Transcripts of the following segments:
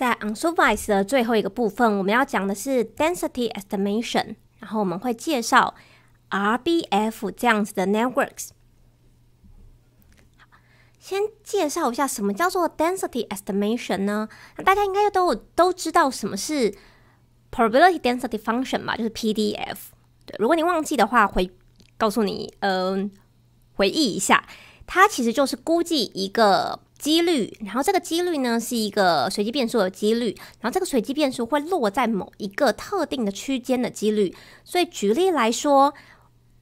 在 unsupervised 的最后一个部分，我们要讲的是 density estimation，然后我们会介绍 RBF 这样子的 networks。好，先介绍一下什么叫做 density estimation 呢？那大家应该都都知道什么是 probability density function 吧，就是 PDF。对，如果你忘记的话，回告诉你，嗯，回忆一下，它其实就是估计一个。几率，然后这个几率呢是一个随机变数的几率，然后这个随机变数会落在某一个特定的区间的几率。所以举例来说，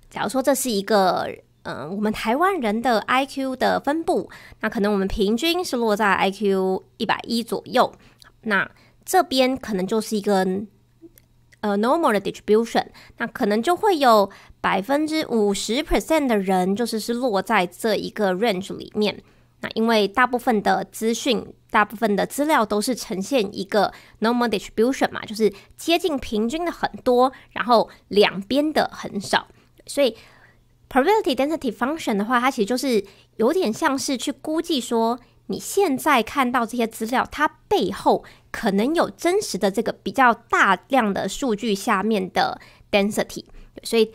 假如说这是一个，嗯，我们台湾人的 IQ 的分布，那可能我们平均是落在 IQ 一百一左右，那这边可能就是一个呃 normal 的 distribution，那可能就会有百分之五十 percent 的人就是是落在这一个 range 里面。那因为大部分的资讯、大部分的资料都是呈现一个 normal distribution 嘛，就是接近平均的很多，然后两边的很少，所以 probability density function 的话，它其实就是有点像是去估计说你现在看到这些资料，它背后可能有真实的这个比较大量的数据下面的 density，所以。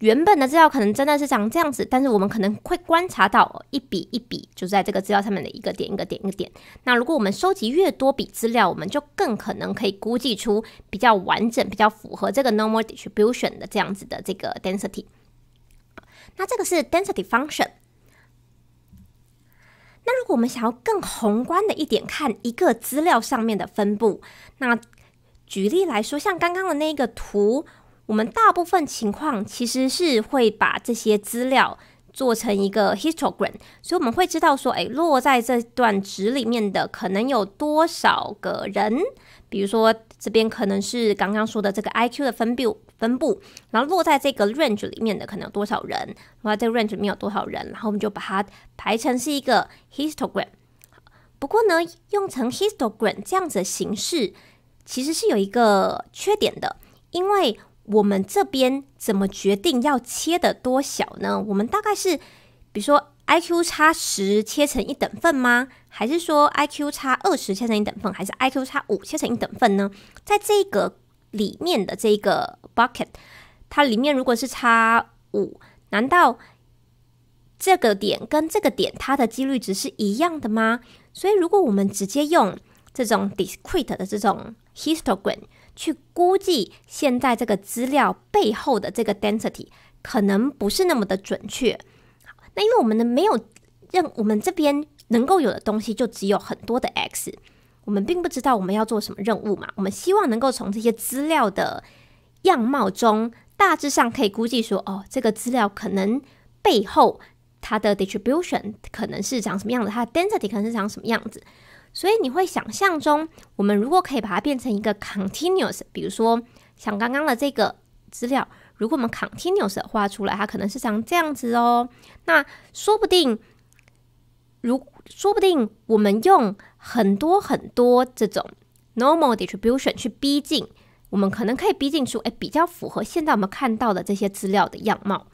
原本的资料可能真的是长这样子，但是我们可能会观察到一笔一笔，就在这个资料上面的一个点一个点一个点。那如果我们收集越多笔资料，我们就更可能可以估计出比较完整、比较符合这个 normal distribution 的这样子的这个 density。那这个是 density function。那如果我们想要更宏观的一点看一个资料上面的分布，那举例来说，像刚刚的那个图。我们大部分情况其实是会把这些资料做成一个 histogram，所以我们会知道说，哎，落在这段值里面的可能有多少个人。比如说，这边可能是刚刚说的这个 IQ 的分布分布，然后落在这个 range 里面的可能有多少人，落在 range 里面有多少人，然后我们就把它排成是一个 histogram。不过呢，用成 histogram 这样子的形式，其实是有一个缺点的，因为我们这边怎么决定要切的多小呢？我们大概是，比如说 IQ 差十切成一等份吗？还是说 IQ 差二十切成一等份？还是 IQ 差五切成一等份呢？在这个里面的这个 bucket，它里面如果是差五，难道这个点跟这个点它的几率值是一样的吗？所以如果我们直接用这种 discrete 的这种 histogram。去估计现在这个资料背后的这个 density 可能不是那么的准确。那因为我们呢没有任我们这边能够有的东西就只有很多的 x，我们并不知道我们要做什么任务嘛。我们希望能够从这些资料的样貌中大致上可以估计说，哦，这个资料可能背后它的 distribution 可能是长什么样子，它的 density 可能是长什么样子。所以你会想象中，我们如果可以把它变成一个 continuous，比如说像刚刚的这个资料，如果我们 continuous 画出来，它可能是长这样子哦。那说不定，如说不定我们用很多很多这种 normal distribution 去逼近，我们可能可以逼近出哎比较符合现在我们看到的这些资料的样貌，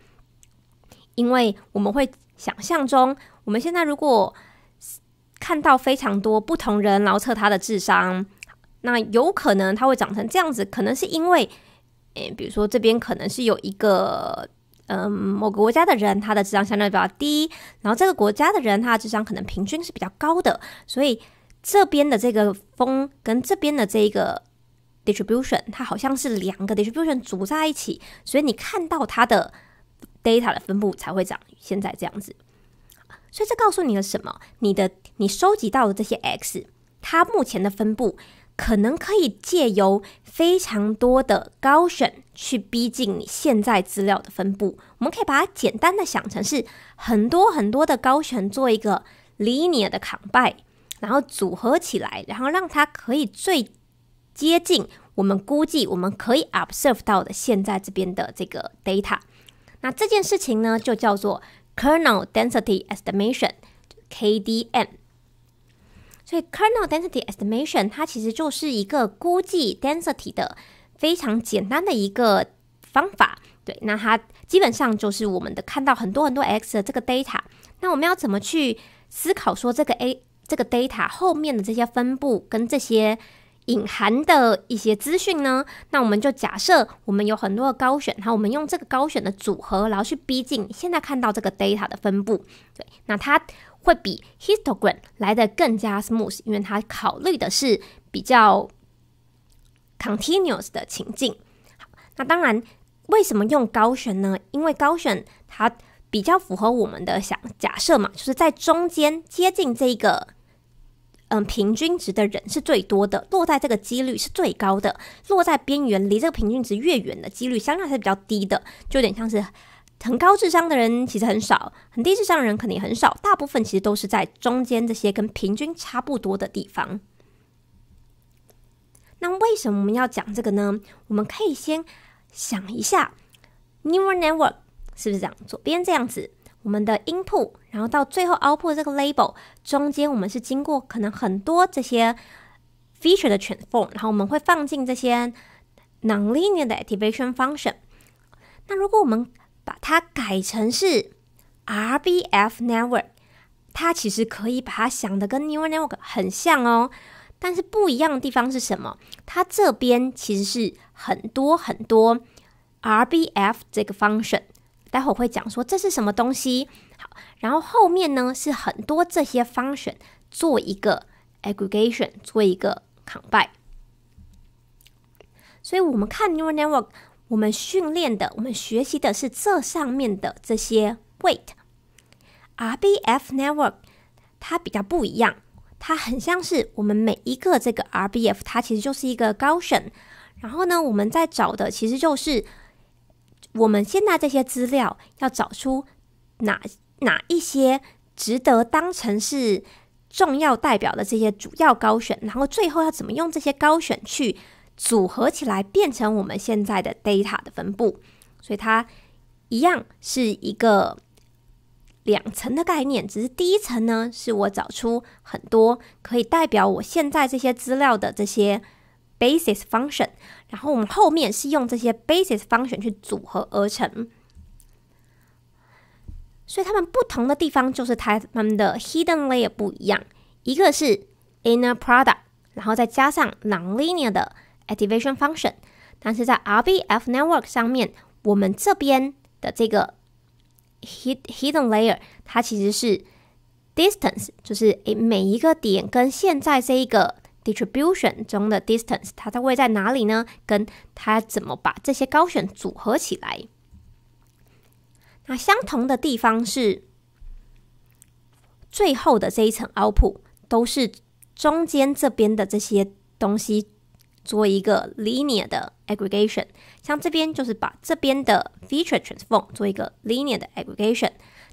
因为我们会想象中，我们现在如果看到非常多不同人，然后测他的智商，那有可能他会长成这样子，可能是因为，诶，比如说这边可能是有一个，嗯，某个国家的人，他的智商相对比较低，然后这个国家的人，他的智商可能平均是比较高的，所以这边的这个风跟这边的这个 distribution，它好像是两个 distribution 组在一起，所以你看到它的 data 的分布才会长现在这样子。所以这告诉你了什么？你的你收集到的这些 x，它目前的分布，可能可以借由非常多的高选去逼近你现在资料的分布。我们可以把它简单的想成是很多很多的高选做一个 linear 的 combine，然后组合起来，然后让它可以最接近我们估计我们可以 observe 到的现在这边的这个 data。那这件事情呢，就叫做。Kernel Density Estimation k d m 所以 Kernel Density Estimation 它其实就是一个估计 density 的非常简单的一个方法。对，那它基本上就是我们的看到很多很多 x 的这个 data。那我们要怎么去思考说这个 a 这个 data 后面的这些分布跟这些？隐含的一些资讯呢，那我们就假设我们有很多的高选，好，我们用这个高选的组合，然后去逼近现在看到这个 data 的分布，对，那它会比 histogram 来的更加 smooth，因为它考虑的是比较 continuous 的情境。好，那当然，为什么用高选呢？因为高选它比较符合我们的想假设嘛，就是在中间接近这个。嗯，平均值的人是最多的，落在这个几率是最高的，落在边缘离这个平均值越远的几率，相对是比较低的，就有点像是很高智商的人其实很少，很低智商的人肯定很少，大部分其实都是在中间这些跟平均差不多的地方。那为什么我们要讲这个呢？我们可以先想一下，neural network 是不是样，左边这样子？我们的 input，然后到最后 output 这个 label 中间，我们是经过可能很多这些 feature 的 transform，然后我们会放进这些 nonlinear 的 activation function。那如果我们把它改成是 RBF network，它其实可以把它想的跟 neural network 很像哦，但是不一样的地方是什么？它这边其实是很多很多 RBF 这个 function。待会会讲说这是什么东西。好，然后后面呢是很多这些 function 做一个 aggregation，做一个 combine。所以，我们看 neural network，我们训练的、我们学习的是这上面的这些 weight。RBF network 它比较不一样，它很像是我们每一个这个 RBF，它其实就是一个 gaussian。然后呢，我们在找的其实就是我们现在这些资料要找出哪哪一些值得当成是重要代表的这些主要高选，然后最后要怎么用这些高选去组合起来变成我们现在的 data 的分布？所以它一样是一个两层的概念，只是第一层呢是我找出很多可以代表我现在这些资料的这些。basis function，然后我们后面是用这些 basis function 去组合而成，所以它们不同的地方就是它们的 hidden layer 不一样，一个是 inner product，然后再加上 nonlinear 的 activation function，但是在 RBF network 上面，我们这边的这个 hidden layer 它其实是 distance，就是哎每一个点跟现在这一个。distribution 中的 distance，它它位在哪里呢？跟它怎么把这些高选组合起来？那相同的地方是最后的这一层 output 都是中间这边的这些东西做一个 linear 的 aggregation。像这边就是把这边的 feature transform 做一个 linear 的 aggregation，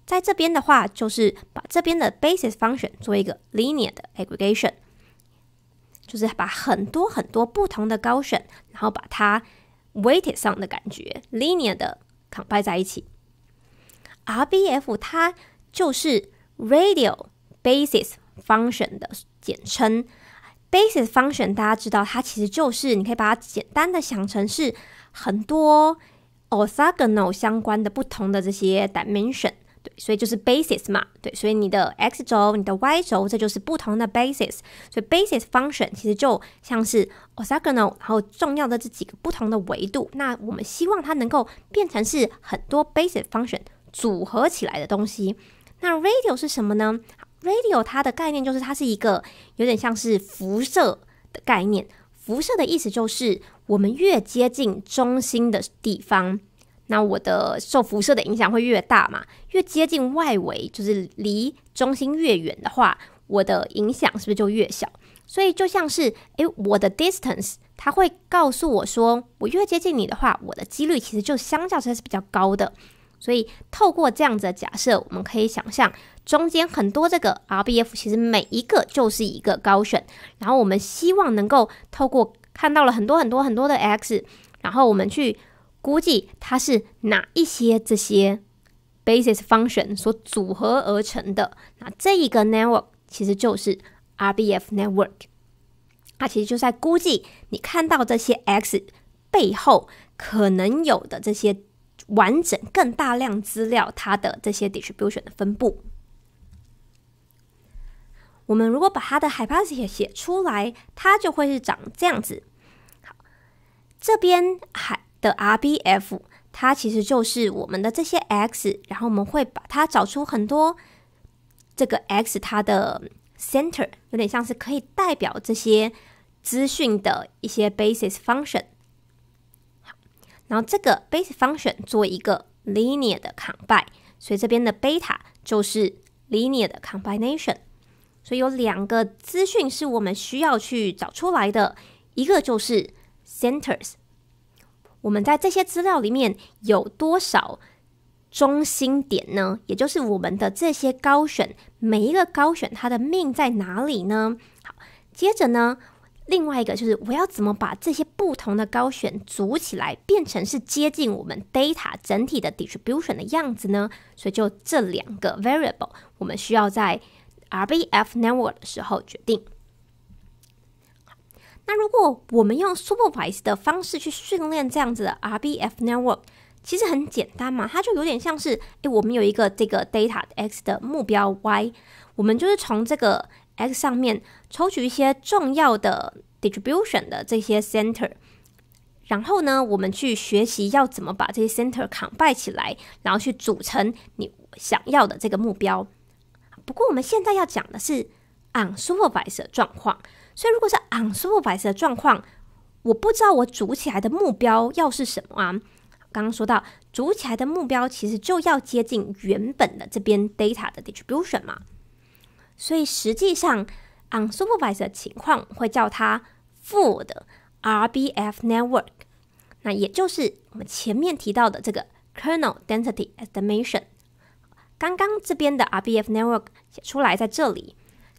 在这边的话就是把这边的 basis function 做一个 linear 的 aggregation。就是把很多很多不同的高选，然后把它 weighted 上的感觉，linear 的 combine 在一起。RBF 它就是 radial basis function 的简称。basis function 大家知道，它其实就是你可以把它简单的想成是很多 orthogonal 相关的不同的这些 dimension。对，所以就是 basis 嘛，对，所以你的 x 轴、你的 y 轴，这就是不同的 basis。所以 basis function 其实就像是 orthogonal，然后重要的这几个不同的维度。那我们希望它能够变成是很多 basis function 组合起来的东西。那 r a d i o 是什么呢？r a d i o 它的概念就是它是一个有点像是辐射的概念。辐射的意思就是我们越接近中心的地方。那我的受辐射的影响会越大嘛？越接近外围，就是离中心越远的话，我的影响是不是就越小？所以就像是，诶，我的 distance，它会告诉我说，我越接近你的话，我的几率其实就相较起来是比较高的。所以透过这样子的假设，我们可以想象中间很多这个 RBF，其实每一个就是一个高选。然后我们希望能够透过看到了很多很多很多的 x，然后我们去。估计它是哪一些这些 basis function 所组合而成的？那这一个 network 其实就是 RBF network，它其实就在估计你看到这些 x 背后可能有的这些完整更大量资料它的这些 distribution 的分布。我们如果把它的 hypothesis 写出来，它就会是长这样子。好，这边还。的 RBF，它其实就是我们的这些 x，然后我们会把它找出很多这个 x 它的 center，有点像是可以代表这些资讯的一些 basis function。好，然后这个 basis function 做一个 linear 的 combine，所以这边的贝塔就是 linear 的 combination。所以有两个资讯是我们需要去找出来的，一个就是 centers。我们在这些资料里面有多少中心点呢？也就是我们的这些高选，每一个高选它的命在哪里呢？好，接着呢，另外一个就是我要怎么把这些不同的高选组起来，变成是接近我们 data 整体的 distribution 的样子呢？所以就这两个 variable，我们需要在 RBF network 的时候决定。那如果我们用 supervise 的方式去训练这样子的 RBF network，其实很简单嘛，它就有点像是，诶，我们有一个这个 data x 的目标 y，我们就是从这个 x 上面抽取一些重要的 distribution 的这些 center，然后呢，我们去学习要怎么把这些 center 扛败起来，然后去组成你想要的这个目标。不过我们现在要讲的是 unsupervised 的状况。所以如果是 unsupervised 的状况，我不知道我组起来的目标要是什么啊，刚刚说到组起来的目标其实就要接近原本的这边 data 的 distribution 嘛，所以实际上 unsupervised 的情况会叫它负的 RBF network 那也就是我们前面提到的这个 kernel density estimation 刚刚这边的 RBF network 写出来在这里。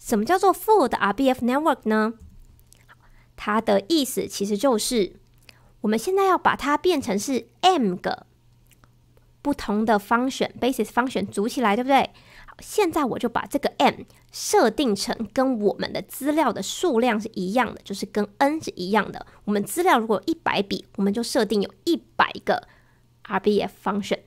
什么叫做 full 的 RBF network 呢？它的意思其实就是，我们现在要把它变成是 m 个不同的方选 basis 方选组起来，对不对？好，现在我就把这个 m 设定成跟我们的资料的数量是一样的，就是跟 n 是一样的。我们资料如果一百笔，我们就设定有一百个 RBF function。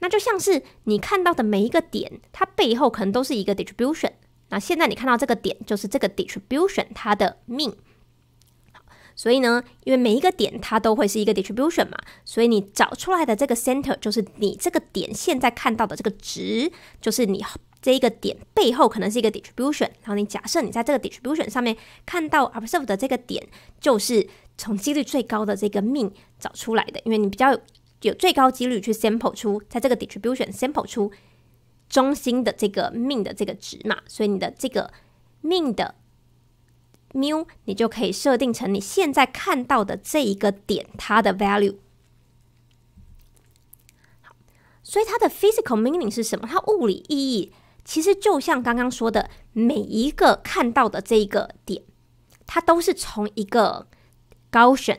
那就像是你看到的每一个点，它背后可能都是一个 distribution。那现在你看到这个点，就是这个 distribution 它的命。所以呢，因为每一个点它都会是一个 distribution 嘛，所以你找出来的这个 center 就是你这个点现在看到的这个值，就是你这一个点背后可能是一个 distribution。然后你假设你在这个 distribution 上面看到 observe 的这个点，就是从几率最高的这个命找出来的，因为你比较有最高几率去 sample 出，在这个 distribution sample 出。中心的这个命的这个值嘛，所以你的这个命的 mu 你就可以设定成你现在看到的这一个点它的 value。好，所以它的 physical meaning 是什么？它物理意义其实就像刚刚说的，每一个看到的这一个点，它都是从一个 gaussian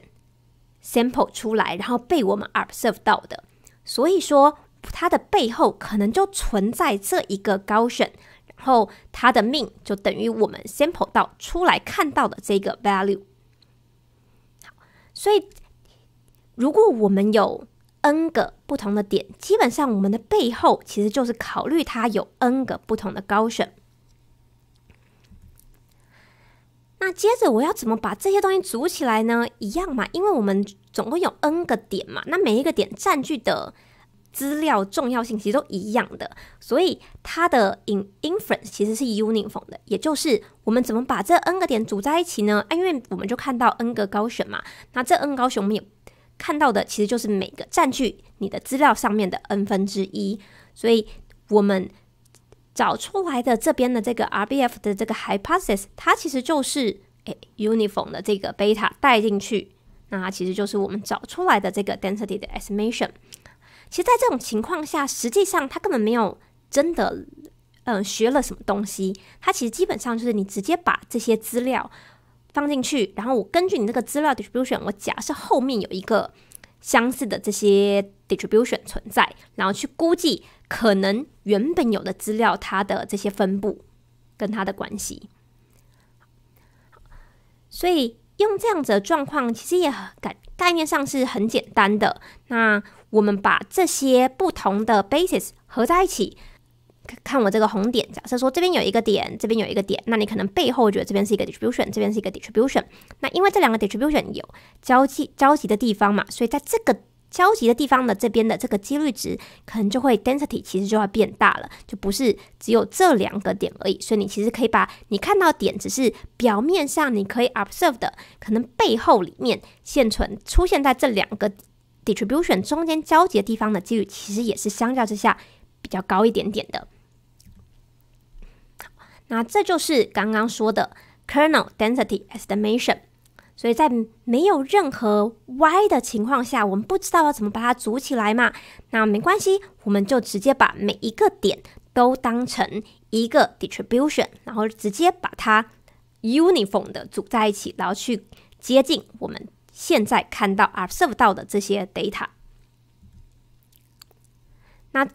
sample 出来，然后被我们 observe 到的。所以说它的背后可能就存在这一个高选，然后它的命就等于我们 sample 到出来看到的这个 value。好，所以如果我们有 n 个不同的点，基本上我们的背后其实就是考虑它有 n 个不同的高选。那接着我要怎么把这些东西组起来呢？一样嘛，因为我们总共有 n 个点嘛，那每一个点占据的。资料重要性其实都一样的，所以它的 in inference 其实是 uniform 的，也就是我们怎么把这 n 个点组在一起呢？啊，因为我们就看到 n 个高选嘛，那这 n 高雄我们看到的其实就是每个占据你的资料上面的 n 分之一，所以我们找出来的这边的这个 RBF 的这个 hypothesis，它其实就是哎 uniform 的这个 beta 带进去，那其实就是我们找出来的这个 density 的 estimation。其实，在这种情况下，实际上他根本没有真的，嗯，学了什么东西。他其实基本上就是你直接把这些资料放进去，然后我根据你这个资料 distribution，我假设后面有一个相似的这些 distribution 存在，然后去估计可能原本有的资料它的这些分布跟它的关系。所以。用这样子的状况，其实也概概念上是很简单的。那我们把这些不同的 basis 合在一起，看我这个红点，假设说这边有一个点，这边有一个点，那你可能背后觉得这边是一个 distribution，这边是一个 distribution。那因为这两个 distribution 有交集交集的地方嘛，所以在这个交集的地方的这边的这个几率值可能就会 density 其实就要变大了，就不是只有这两个点而已。所以你其实可以把你看到点，只是表面上你可以 observe 的，可能背后里面现存出现在这两个 distribution 中间交集的地方的几率，其实也是相较之下比较高一点点的。那这就是刚刚说的 kernel density estimation。所以在没有任何歪的情况下，我们不知道要怎么把它组起来嘛？那没关系，我们就直接把每一个点都当成一个 distribution，然后直接把它 uniform 的组在一起，然后去接近我们现在看到啊，测到的这些 data。那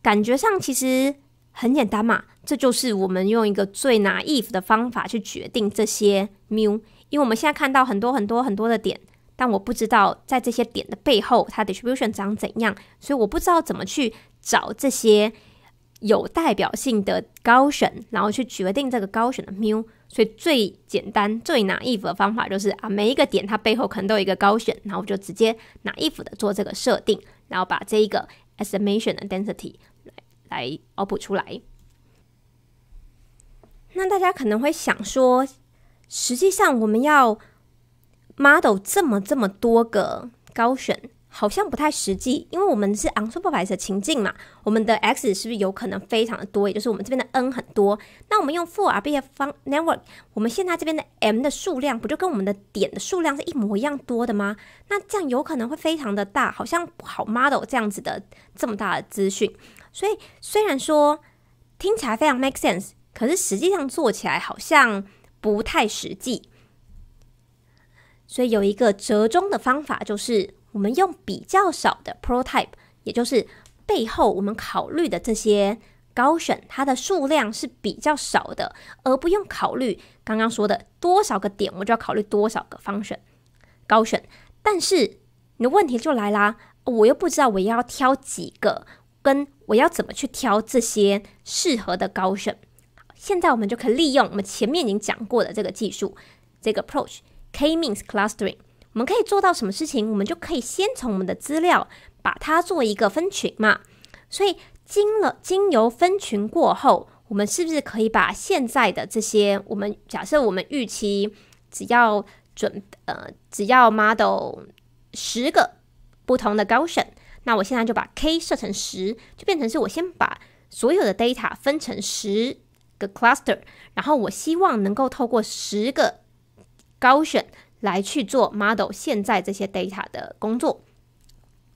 感觉上其实很简单嘛，这就是我们用一个最 naive 的方法去决定这些 mu。因为我们现在看到很多很多很多的点，但我不知道在这些点的背后，它 distribution 长怎样，所以我不知道怎么去找这些有代表性的高选，然后去决定这个高选的 mu。所以最简单、最拿 if 的方法就是啊，每一个点它背后可能都有一个高选，然后我就直接拿 if 的做这个设定，然后把这一个 estimation 的 density 来来补出来。那大家可能会想说。实际上，我们要 model 这么这么多个高选，好像不太实际，因为我们是 unsupervised 情境嘛。我们的 x 是不是有可能非常的多？也就是我们这边的 n 很多。那我们用 four RBF network，我们现在这边的 m 的数量，不就跟我们的点的数量是一模一样多的吗？那这样有可能会非常的大，好像不好 model 这样子的这么大的资讯。所以虽然说听起来非常 make sense，可是实际上做起来好像。不太实际，所以有一个折中的方法，就是我们用比较少的 prototype，也就是背后我们考虑的这些高选，它的数量是比较少的，而不用考虑刚刚说的多少个点，我就要考虑多少个方选高选。但是你的问题就来啦，我又不知道我要挑几个，跟我要怎么去挑这些适合的高选。现在我们就可以利用我们前面已经讲过的这个技术，这个 approach K-means clustering，我们可以做到什么事情？我们就可以先从我们的资料把它做一个分群嘛。所以经了经由分群过后，我们是不是可以把现在的这些我们假设我们预期只要准呃只要 model 十个不同的 Gaussian，那我现在就把 K 设成十，就变成是我先把所有的 data 分成十。个 cluster，然后我希望能够透过十个高选来去做 model 现在这些 data 的工作，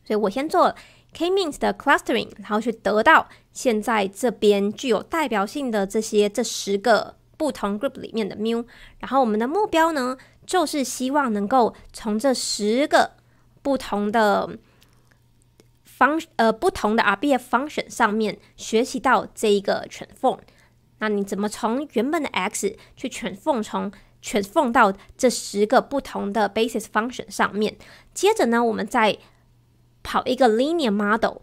所以我先做 kmeans 的 clustering，然后去得到现在这边具有代表性的这些这十个不同 group 里面的 mu，然后我们的目标呢就是希望能够从这十个不同的方呃不同的 rbf function 上面学习到这一个 transform。那你怎么从原本的 x 去全缝，从全缝到这十个不同的 basis function 上面？接着呢，我们再跑一个 linear model，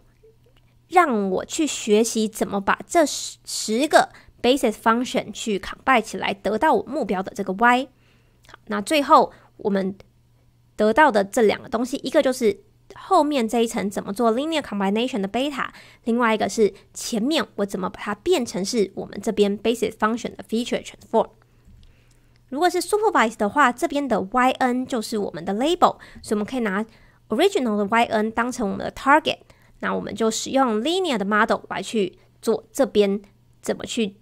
让我去学习怎么把这十十个 basis function 去 combine 起来，得到我目标的这个 y。好，那最后我们得到的这两个东西，一个就是。后面这一层怎么做 linear combination 的贝塔，另外一个是前面我怎么把它变成是我们这边 basis function 的 feature transform。如果是 supervised 的话，这边的 y_n 就是我们的 label，所以我们可以拿 original 的 y_n 当成我们的 target，那我们就使用 linear 的 model 来去做这边怎么去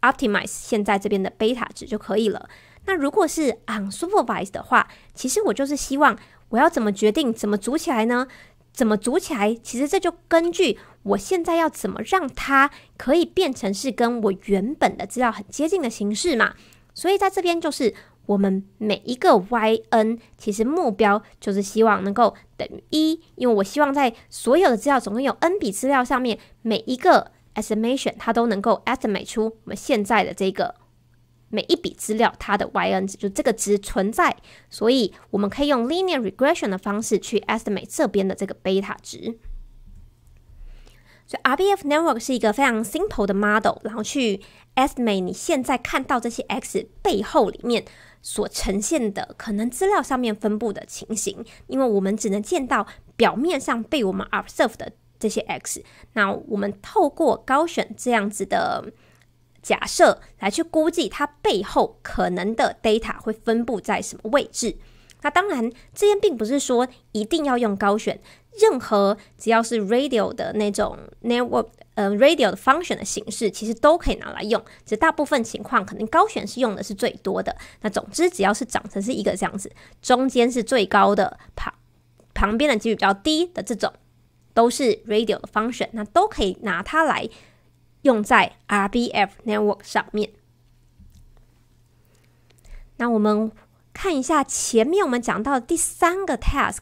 optimize 现在这边的贝塔值就可以了。那如果是 unsupervised 的话，其实我就是希望我要怎么决定怎么组起来呢？怎么组起来？其实这就根据我现在要怎么让它可以变成是跟我原本的资料很接近的形式嘛。所以在这边就是我们每一个 y n，其实目标就是希望能够等于一，因为我希望在所有的资料总共有 n 笔资料上面，每一个 estimation 它都能够 estimate 出我们现在的这个。每一笔资料，它的 y n 值就这个值存在，所以我们可以用 linear regression 的方式去 estimate 这边的这个贝塔值。所以 RBF network 是一个非常 simple 的 model，然后去 estimate 你现在看到这些 x 背后里面所呈现的可能资料上面分布的情形，因为我们只能见到表面上被我们 observe 的这些 x，那我们透过高选这样子的。假设来去估计它背后可能的 data 会分布在什么位置？那当然，这边并不是说一定要用高选，任何只要是 radio 的那种 network 呃 radio 的方选的形式，其实都可以拿来用。只大部分情况可能高选是用的是最多的。那总之，只要是长成是一个这样子，中间是最高的，旁旁边的几率比较低的这种，都是 radio 的方选，那都可以拿它来。用在 RBF network 上面。那我们看一下前面我们讲到的第三个 task，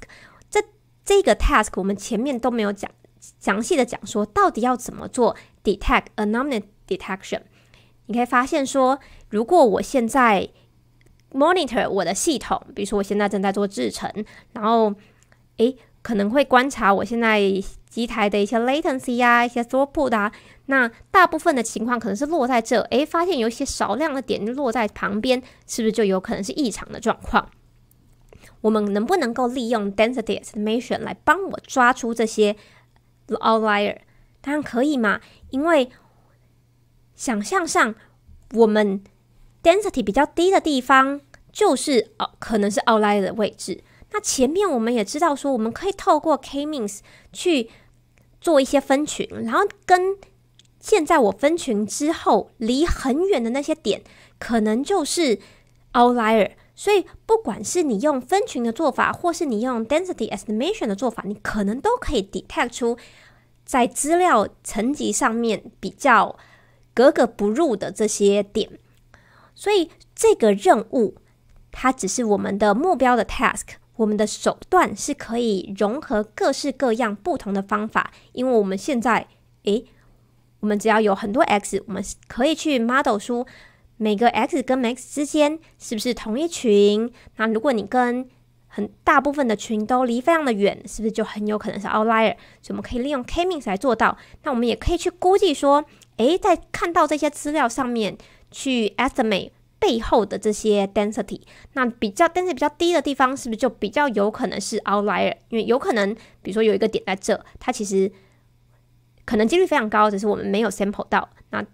这这个 task 我们前面都没有讲详细的讲说到底要怎么做 detect anomaly detection。你可以发现说，如果我现在 monitor 我的系统，比如说我现在正在做制程，然后诶。可能会观察我现在机台的一些 latency 啊，一些 throughput 啊。那大部分的情况可能是落在这，诶，发现有一些少量的点就落在旁边，是不是就有可能是异常的状况？我们能不能够利用 density estimation 来帮我抓出这些 outlier？当然可以嘛，因为想象上我们 density 比较低的地方，就是哦，可能是 outlier 的位置。那前面我们也知道说，我们可以透过 k-means 去做一些分群，然后跟现在我分群之后离很远的那些点，可能就是 outlier。所以不管是你用分群的做法，或是你用 density estimation 的做法，你可能都可以 detect 出在资料层级上面比较格格不入的这些点。所以这个任务它只是我们的目标的 task。我们的手段是可以融合各式各样不同的方法，因为我们现在，诶，我们只要有很多 x，我们可以去 model 出每个 x 跟 x 之间是不是同一群。那如果你跟很大部分的群都离非常的远，是不是就很有可能是 outlier？所以我们可以利用 kmeans 来做到。那我们也可以去估计说，诶，在看到这些资料上面去 estimate。背后的这些 density，那比较 density 比较低的地方，是不是就比较有可能是 outlier？因为有可能，比如说有一个点在这，它其实可能几率非常高，只是我们没有 sample 到。那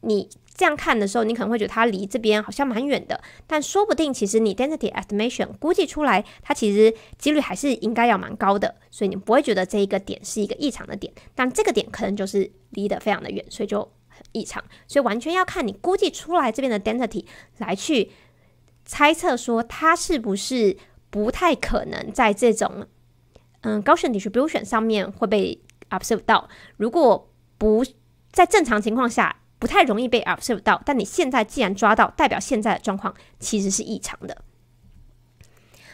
你这样看的时候，你可能会觉得它离这边好像蛮远的，但说不定其实你 density estimation 估计出来，它其实几率还是应该要蛮高的，所以你不会觉得这一个点是一个异常的点。但这个点可能就是离得非常的远，所以就。异常，所以完全要看你估计出来这边的 density 来去猜测说它是不是不太可能在这种嗯高深 distribution 上面会被 observe 到。如果不在正常情况下不太容易被 observe 到，但你现在既然抓到，代表现在的状况其实是异常的。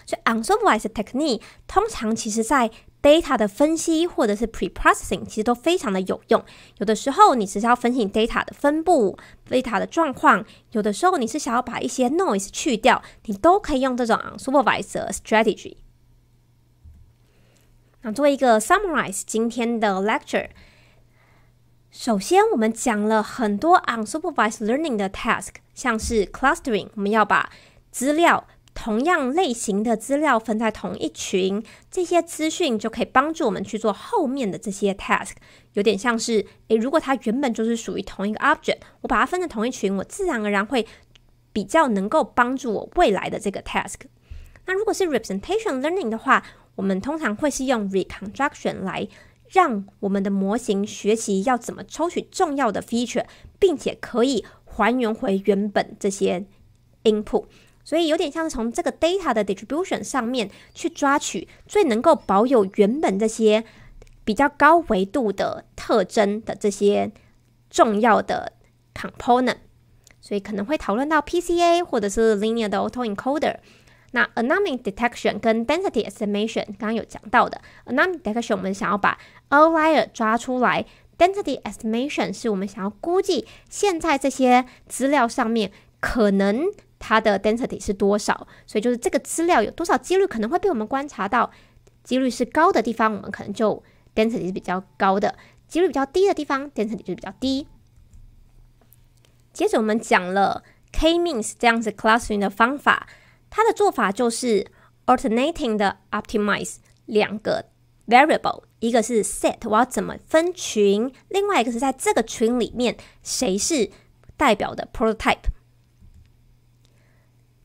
所以 unsupervised technique 通常其实在。data 的分析或者是 preprocessing 其实都非常的有用。有的时候你只是要分析 data 的分布、data 的状况，有的时候你是想要把一些 noise 去掉，你都可以用这种 unsupervised strategy。那作为一个 summarize 今天的 lecture，首先我们讲了很多 unsupervised learning 的 task，像是 clustering，我们要把资料。同样类型的资料分在同一群，这些资讯就可以帮助我们去做后面的这些 task。有点像是，诶，如果它原本就是属于同一个 object，我把它分在同一群，我自然而然会比较能够帮助我未来的这个 task。那如果是 representation learning 的话，我们通常会是用 reconstruction 来让我们的模型学习要怎么抽取重要的 feature，并且可以还原回原本这些 input。所以有点像是从这个 data 的 distribution 上面去抓取最能够保有原本这些比较高维度的特征的这些重要的 component，所以可能会讨论到 PCA 或者是 linear 的 auto encoder。那 anomaly detection 跟 density estimation 刚刚有讲到的 anomaly detection 我们想要把 outlier 抓出来，density estimation 是我们想要估计现在这些资料上面可能。它的 density 是多少？所以就是这个资料有多少几率可能会被我们观察到？几率是高的地方，我们可能就 density 是比较高的；几率比较低的地方，density 就是比较低。接着我们讲了 k-means 这样子 clustering 的方法，它的做法就是 alternating 的 optimize 两个 variable，一个是 set 我要怎么分群，另外一个是在这个群里面谁是代表的 prototype。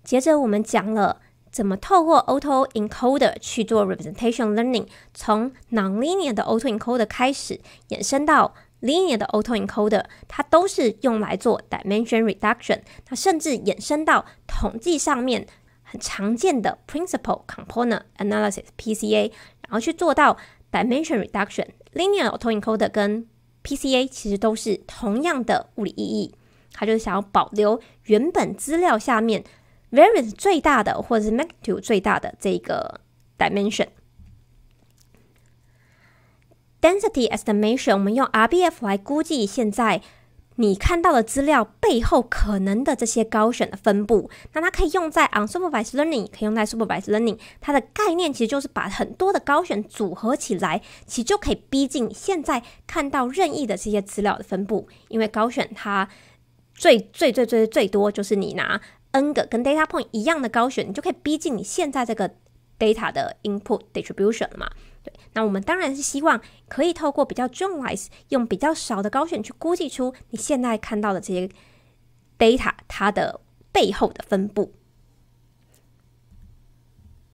接着我们讲了怎么透过 auto encoder 去做 representation learning，从 nonlinear 的 auto encoder 开始，延伸到 linear 的 auto encoder，它都是用来做 dimension reduction。那甚至延伸到统计上面很常见的 principal component analysis (PCA)，然后去做到 dimension reduction。linear auto encoder 跟 PCA 其实都是同样的物理意义，它就是想要保留原本资料下面。variance 最大的，或者是 magnitude 最大的这个 dimension，density estimation，我们用 RBF 来估计现在你看到的资料背后可能的这些高选的分布。那它可以用在 unsupervised learning，可以用在 supervised learning。它的概念其实就是把很多的高选组合起来，其实就可以逼近现在看到任意的这些资料的分布。因为高选它最最最最最多就是你拿。n 个跟 data point 一样的高选，你就可以逼近你现在这个 data 的 input distribution 了嘛？对，那我们当然是希望可以透过比较 generalize，用比较少的高选去估计出你现在看到的这些 data 它的背后的分布。